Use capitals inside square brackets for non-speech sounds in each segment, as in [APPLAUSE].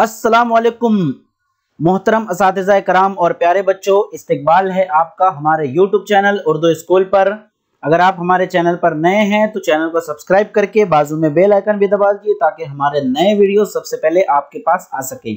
असलकुम मोहतरम इस कराम और प्यारे बच्चों इस्तकबाल है आपका हमारे यूट्यूब चैनल उर्दू स्कूल पर अगर आप हमारे चैनल पर नए हैं तो चैनल को सब्सक्राइब करके बाजू में बेल आइकन भी दबा दीजिए ताकि हमारे नए वीडियो सबसे पहले आपके पास आ सकें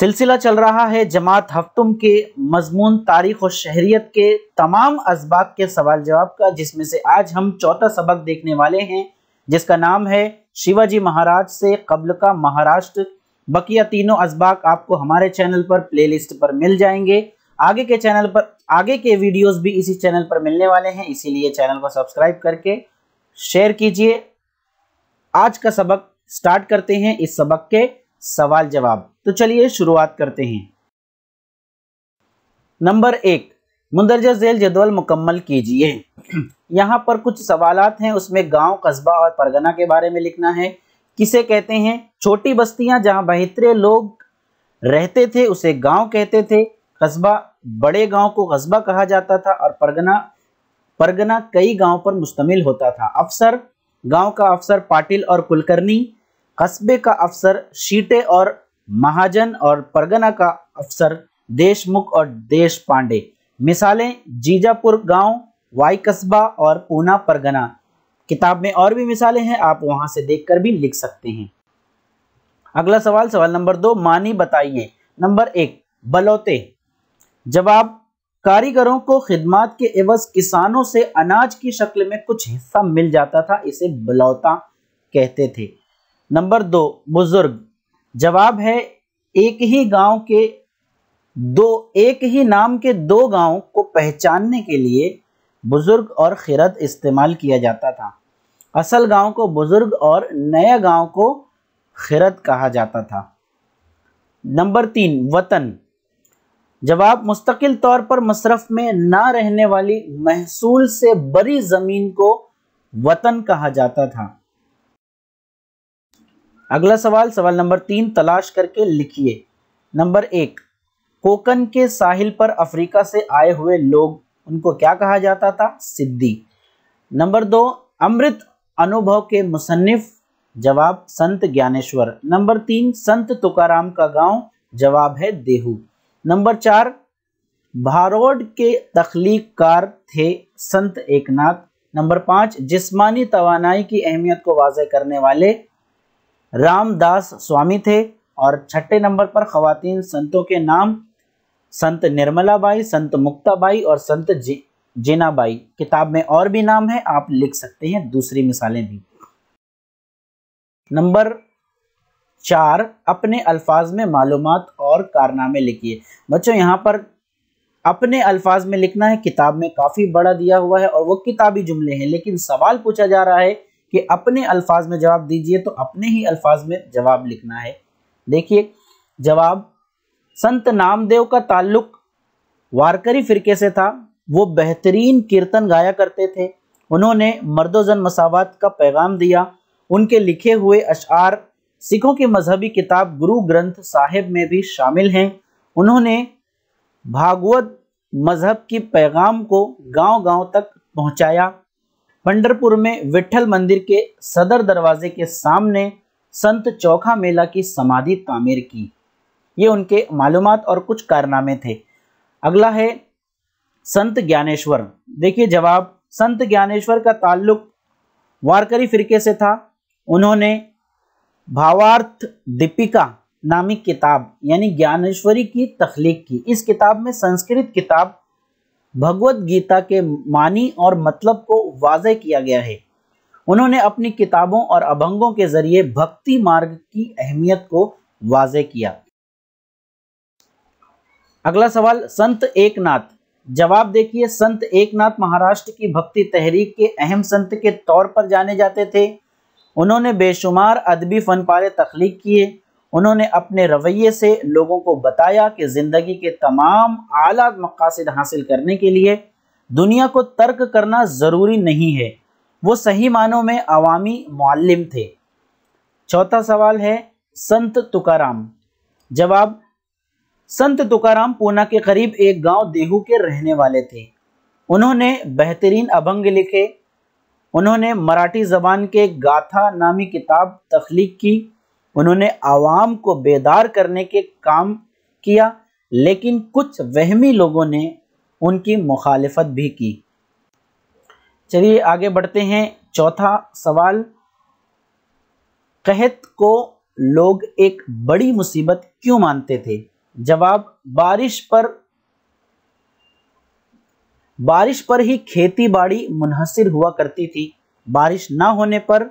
सिलसिला चल रहा है जमात हफ्तुम के मजमून तारीख और शहरीत के तमाम इसबाक के सवाल जवाब का जिसमें से आज हम चौथा सबक देखने वाले हैं जिसका नाम है शिवाजी महाराज से कबल का महाराष्ट्र बकिया तीनों इसबाक आपको हमारे चैनल पर प्लेलिस्ट पर मिल जाएंगे आगे के चैनल पर आगे के वीडियोस भी इसी चैनल पर मिलने वाले हैं इसीलिए चैनल को सब्सक्राइब करके शेयर कीजिए आज का सबक स्टार्ट करते हैं इस सबक के सवाल जवाब तो चलिए शुरुआत करते हैं नंबर एक मुंदरजा जेल जदवल मुकम्मल कीजिए [CLEARS THROAT] यहाँ पर कुछ सवालात हैं उसमें गांव कस्बा और परगना के बारे में लिखना है किसे कहते हैं छोटी बस्तियां जहां बहत्रे लोग रहते थे उसे गांव कहते थे कस्बा बड़े गांव को कस्बा कहा जाता था और परगना परगना कई गांव पर मुश्तमिल होता था अफसर गांव का अफसर पाटिल और कुलकर्णी कस्बे का अफसर शीटे और महाजन और परगना का अफसर देशमुख और देश पांडे मिसालें जीजापुर गांव वाई कस्बा और पूना परगना किताब में और भी मिसालें हैं आप वहां से देखकर भी लिख सकते हैं अगला सवाल सवाल नंबर दो मानी बताइए नंबर एक बलौते जवाब कारीगरों को खिदमात के एवज किसानों से अनाज की शक्ल में कुछ हिस्सा मिल जाता था इसे बलौता कहते थे नंबर दो बुजुर्ग जवाब है एक ही गांव के दो एक ही नाम के दो गांव को पहचानने के लिए बुज़ुर्ग और खिरत इस्तेमाल किया जाता था असल गांव को बुज़ुर्ग और नया गांव को खिरत कहा जाता था नंबर तीन वतन जब आप मुस्तकिल तौर पर मशरफ में ना रहने वाली महसूल से बड़ी ज़मीन को वतन कहा जाता था अगला सवाल सवाल नंबर तीन तलाश करके लिखिए नंबर एक कोकन के साहिल पर अफ्रीका से आए हुए लोग उनको क्या कहा जाता था सिद्धि नंबर दो अमृत अनुभव के मुसन्फ जवाब संत ज्ञानेश्वर नंबर तीन संत तुकाराम का गांव जवाब है देहू नंबर चार भारोड के तख्लीकार थे संत एकनाथ नंबर पांच जिस्मानी तवानाई की अहमियत को वाजह करने वाले रामदास स्वामी थे और छठे नंबर पर खातन संतों के नाम संत निर्मलाबाई संत मुक्ताबाई और संत जे, जेनाबाई किताब में और भी नाम है आप लिख सकते हैं दूसरी मिसालें भी नंबर चार अपने अल्फाज में मालूम और कारनामे लिखिए बच्चों यहाँ पर अपने अल्फाज में लिखना है किताब में काफ़ी बड़ा दिया हुआ है और वो किताबी जुमले हैं लेकिन सवाल पूछा जा रहा है कि अपने अल्फाज में जवाब दीजिए तो अपने ही अल्फाज में जवाब लिखना है देखिए जवाब संत नामदेव का ताल्लुक वारकरी फिरके से था वो बेहतरीन कीर्तन गाया करते थे उन्होंने मर्दोजन मसावत का पैगाम दिया उनके लिखे हुए अशार सिखों की मजहबी किताब गुरु ग्रंथ साहिब में भी शामिल हैं उन्होंने भागवत मजहब की पैगाम को गांव-गांव तक पहुंचाया पंडरपुर में विठल मंदिर के सदर दरवाजे के सामने संत चौखा मेला की समाधि तामीर की ये उनके मालूम और कुछ कारनामे थे अगला है संत ज्ञानेश्वर देखिए जवाब संत ज्ञानेश्वर का ताल्लुक वारकरी फिरके से था उन्होंने भावार्थ दीपिका नामी किताब यानी ज्ञानेश्वरी की तख्लीक की इस किताब में संस्कृत किताब भगवत गीता के मानी और मतलब को वाजह किया गया है उन्होंने अपनी किताबों और अभंगों के जरिए भक्ति मार्ग की अहमियत को वाजह किया अगला सवाल संत एकनाथ जवाब देखिए संत एकनाथ महाराष्ट्र की भक्ति तहरीक के अहम संत के तौर पर जाने जाते थे उन्होंने बेशुमार अदबी पारे तख्लीक किए उन्होंने अपने रवैये से लोगों को बताया कि ज़िंदगी के तमाम आला मकासद हासिल करने के लिए दुनिया को तर्क करना ज़रूरी नहीं है वो सही मानों में अवामी मालम थे चौथा सवाल है संत तुकाराम जवाब संत तुकाराम पूना के करीब एक गांव देहू के रहने वाले थे उन्होंने बेहतरीन अभंग लिखे उन्होंने मराठी जबान के गाथा नामी किताब तख्लीक की उन्होंने आवाम को बेदार करने के काम किया लेकिन कुछ वहमी लोगों ने उनकी मुखालफत भी की चलिए आगे बढ़ते हैं चौथा सवाल कहत को लोग एक बड़ी मुसीबत क्यों मानते थे जवाब बारिश पर बारिश पर ही खेती बाड़ी मुनहसर हुआ करती थी बारिश ना होने पर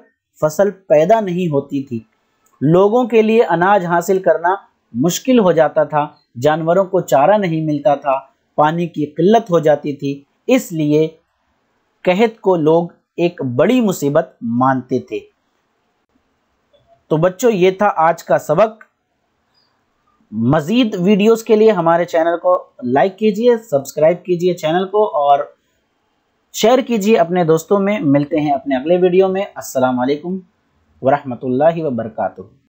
फसल पैदा नहीं होती थी लोगों के लिए अनाज हासिल करना मुश्किल हो जाता था जानवरों को चारा नहीं मिलता था पानी की किल्लत हो जाती थी इसलिए कहत को लोग एक बड़ी मुसीबत मानते थे तो बच्चों ये था आज का सबक मज़ीद वीडियोस के लिए हमारे चैनल को लाइक कीजिए सब्सक्राइब कीजिए चैनल को और शेयर कीजिए अपने दोस्तों में मिलते हैं अपने अगले वीडियो में अस्सलाम वालेकुम वरहमतुल्लाहि वबरकातुहू